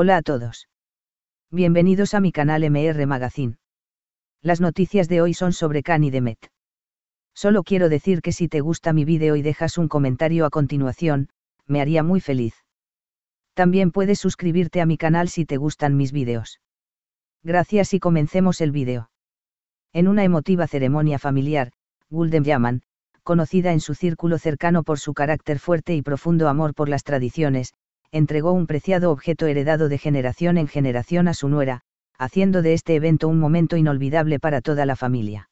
Hola a todos. Bienvenidos a mi canal MR Magazine. Las noticias de hoy son sobre y Demet. Solo quiero decir que si te gusta mi vídeo y dejas un comentario a continuación, me haría muy feliz. También puedes suscribirte a mi canal si te gustan mis vídeos. Gracias y comencemos el vídeo. En una emotiva ceremonia familiar, Gulden Yaman, conocida en su círculo cercano por su carácter fuerte y profundo amor por las tradiciones, entregó un preciado objeto heredado de generación en generación a su nuera, haciendo de este evento un momento inolvidable para toda la familia.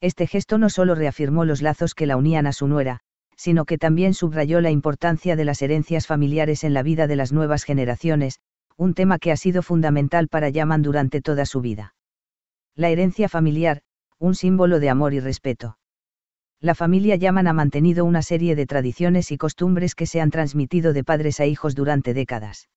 Este gesto no solo reafirmó los lazos que la unían a su nuera, sino que también subrayó la importancia de las herencias familiares en la vida de las nuevas generaciones, un tema que ha sido fundamental para Yaman durante toda su vida. La herencia familiar, un símbolo de amor y respeto la familia Yaman ha mantenido una serie de tradiciones y costumbres que se han transmitido de padres a hijos durante décadas.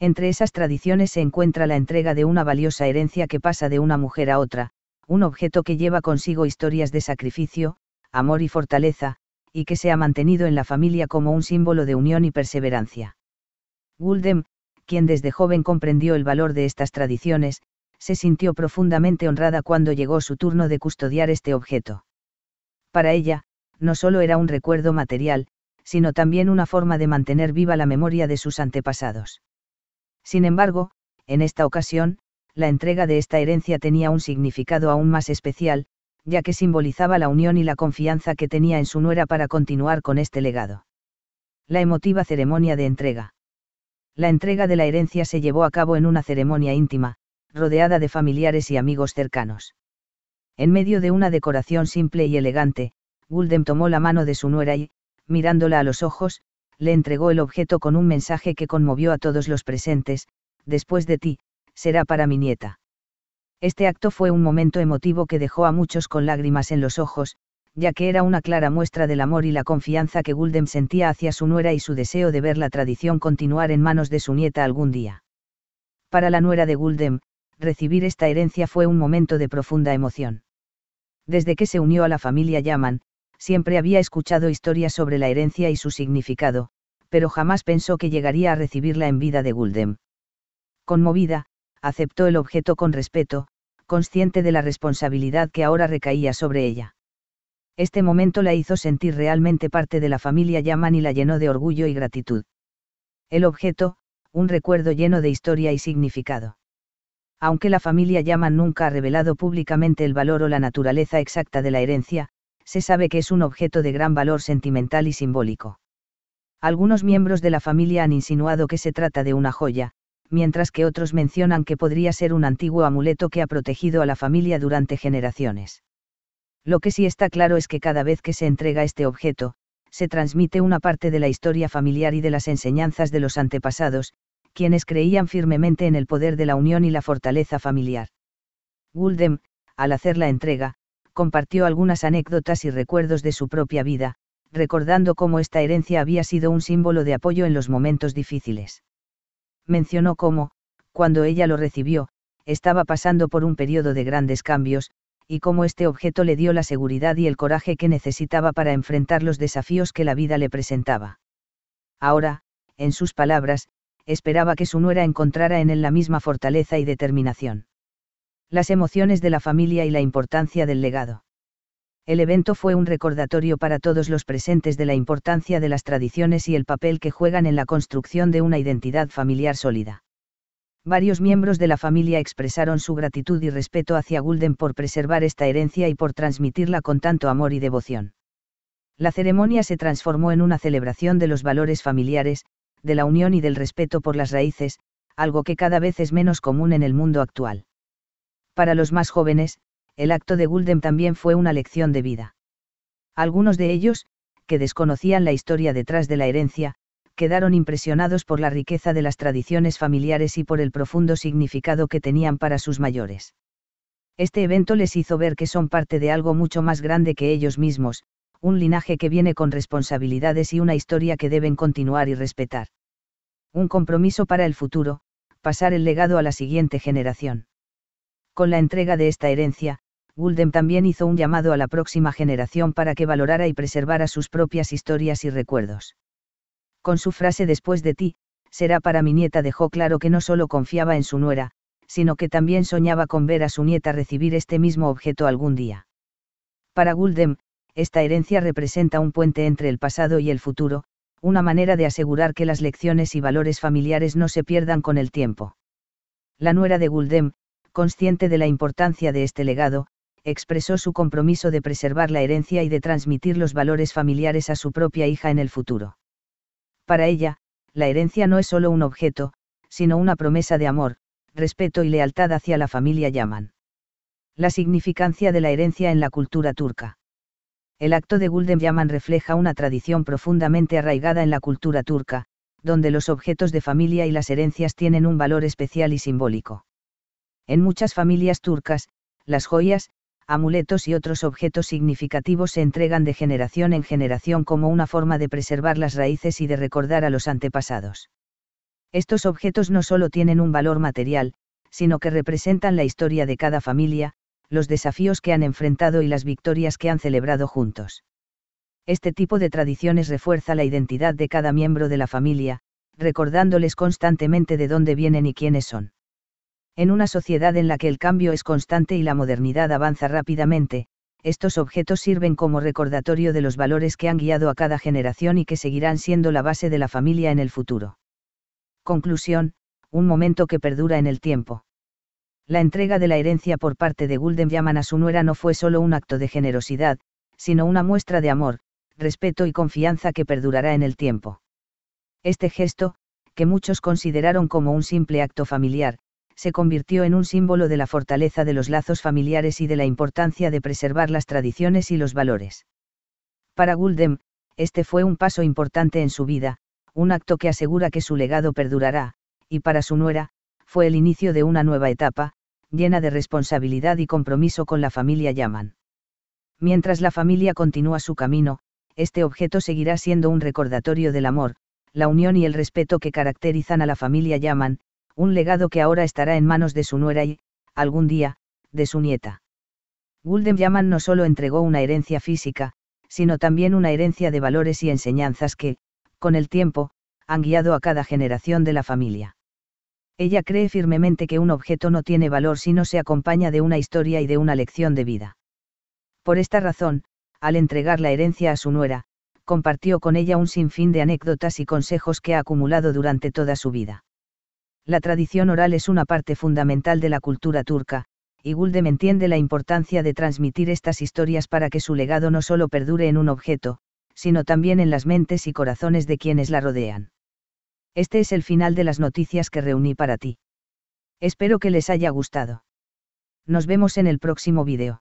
Entre esas tradiciones se encuentra la entrega de una valiosa herencia que pasa de una mujer a otra, un objeto que lleva consigo historias de sacrificio, amor y fortaleza, y que se ha mantenido en la familia como un símbolo de unión y perseverancia. Guldem, quien desde joven comprendió el valor de estas tradiciones, se sintió profundamente honrada cuando llegó su turno de custodiar este objeto. Para ella, no solo era un recuerdo material, sino también una forma de mantener viva la memoria de sus antepasados. Sin embargo, en esta ocasión, la entrega de esta herencia tenía un significado aún más especial, ya que simbolizaba la unión y la confianza que tenía en su nuera para continuar con este legado. La emotiva ceremonia de entrega. La entrega de la herencia se llevó a cabo en una ceremonia íntima, rodeada de familiares y amigos cercanos. En medio de una decoración simple y elegante, Guldem tomó la mano de su nuera y, mirándola a los ojos, le entregó el objeto con un mensaje que conmovió a todos los presentes, después de ti, será para mi nieta. Este acto fue un momento emotivo que dejó a muchos con lágrimas en los ojos, ya que era una clara muestra del amor y la confianza que Guldem sentía hacia su nuera y su deseo de ver la tradición continuar en manos de su nieta algún día. Para la nuera de Guldem, recibir esta herencia fue un momento de profunda emoción desde que se unió a la familia Yaman, siempre había escuchado historias sobre la herencia y su significado, pero jamás pensó que llegaría a recibirla en vida de Guldem. Conmovida, aceptó el objeto con respeto, consciente de la responsabilidad que ahora recaía sobre ella. Este momento la hizo sentir realmente parte de la familia Yaman y la llenó de orgullo y gratitud. El objeto, un recuerdo lleno de historia y significado aunque la familia Yaman nunca ha revelado públicamente el valor o la naturaleza exacta de la herencia, se sabe que es un objeto de gran valor sentimental y simbólico. Algunos miembros de la familia han insinuado que se trata de una joya, mientras que otros mencionan que podría ser un antiguo amuleto que ha protegido a la familia durante generaciones. Lo que sí está claro es que cada vez que se entrega este objeto, se transmite una parte de la historia familiar y de las enseñanzas de los antepasados, quienes creían firmemente en el poder de la unión y la fortaleza familiar. Guldem, al hacer la entrega, compartió algunas anécdotas y recuerdos de su propia vida, recordando cómo esta herencia había sido un símbolo de apoyo en los momentos difíciles. Mencionó cómo, cuando ella lo recibió, estaba pasando por un periodo de grandes cambios, y cómo este objeto le dio la seguridad y el coraje que necesitaba para enfrentar los desafíos que la vida le presentaba. Ahora, en sus palabras, esperaba que su nuera encontrara en él la misma fortaleza y determinación. Las emociones de la familia y la importancia del legado. El evento fue un recordatorio para todos los presentes de la importancia de las tradiciones y el papel que juegan en la construcción de una identidad familiar sólida. Varios miembros de la familia expresaron su gratitud y respeto hacia Gulden por preservar esta herencia y por transmitirla con tanto amor y devoción. La ceremonia se transformó en una celebración de los valores familiares, de la unión y del respeto por las raíces, algo que cada vez es menos común en el mundo actual. Para los más jóvenes, el acto de Gulden también fue una lección de vida. Algunos de ellos, que desconocían la historia detrás de la herencia, quedaron impresionados por la riqueza de las tradiciones familiares y por el profundo significado que tenían para sus mayores. Este evento les hizo ver que son parte de algo mucho más grande que ellos mismos, un linaje que viene con responsabilidades y una historia que deben continuar y respetar un compromiso para el futuro, pasar el legado a la siguiente generación. Con la entrega de esta herencia, Guldem también hizo un llamado a la próxima generación para que valorara y preservara sus propias historias y recuerdos. Con su frase después de ti, será para mi nieta dejó claro que no solo confiaba en su nuera, sino que también soñaba con ver a su nieta recibir este mismo objeto algún día. Para Guldem, esta herencia representa un puente entre el pasado y el futuro, una manera de asegurar que las lecciones y valores familiares no se pierdan con el tiempo. La nuera de Guldem, consciente de la importancia de este legado, expresó su compromiso de preservar la herencia y de transmitir los valores familiares a su propia hija en el futuro. Para ella, la herencia no es solo un objeto, sino una promesa de amor, respeto y lealtad hacia la familia Yaman. La significancia de la herencia en la cultura turca. El acto de Gulden Yaman refleja una tradición profundamente arraigada en la cultura turca, donde los objetos de familia y las herencias tienen un valor especial y simbólico. En muchas familias turcas, las joyas, amuletos y otros objetos significativos se entregan de generación en generación como una forma de preservar las raíces y de recordar a los antepasados. Estos objetos no solo tienen un valor material, sino que representan la historia de cada familia, los desafíos que han enfrentado y las victorias que han celebrado juntos. Este tipo de tradiciones refuerza la identidad de cada miembro de la familia, recordándoles constantemente de dónde vienen y quiénes son. En una sociedad en la que el cambio es constante y la modernidad avanza rápidamente, estos objetos sirven como recordatorio de los valores que han guiado a cada generación y que seguirán siendo la base de la familia en el futuro. Conclusión, un momento que perdura en el tiempo. La entrega de la herencia por parte de Gulden Yaman a su nuera no fue solo un acto de generosidad, sino una muestra de amor, respeto y confianza que perdurará en el tiempo. Este gesto, que muchos consideraron como un simple acto familiar, se convirtió en un símbolo de la fortaleza de los lazos familiares y de la importancia de preservar las tradiciones y los valores. Para Gulden, este fue un paso importante en su vida, un acto que asegura que su legado perdurará, y para su nuera, fue el inicio de una nueva etapa, llena de responsabilidad y compromiso con la familia Yaman. Mientras la familia continúa su camino, este objeto seguirá siendo un recordatorio del amor, la unión y el respeto que caracterizan a la familia Yaman, un legado que ahora estará en manos de su nuera y, algún día, de su nieta. Gulden Yaman no solo entregó una herencia física, sino también una herencia de valores y enseñanzas que, con el tiempo, han guiado a cada generación de la familia. Ella cree firmemente que un objeto no tiene valor si no se acompaña de una historia y de una lección de vida. Por esta razón, al entregar la herencia a su nuera, compartió con ella un sinfín de anécdotas y consejos que ha acumulado durante toda su vida. La tradición oral es una parte fundamental de la cultura turca, y Guldem entiende la importancia de transmitir estas historias para que su legado no solo perdure en un objeto, sino también en las mentes y corazones de quienes la rodean. Este es el final de las noticias que reuní para ti. Espero que les haya gustado. Nos vemos en el próximo video.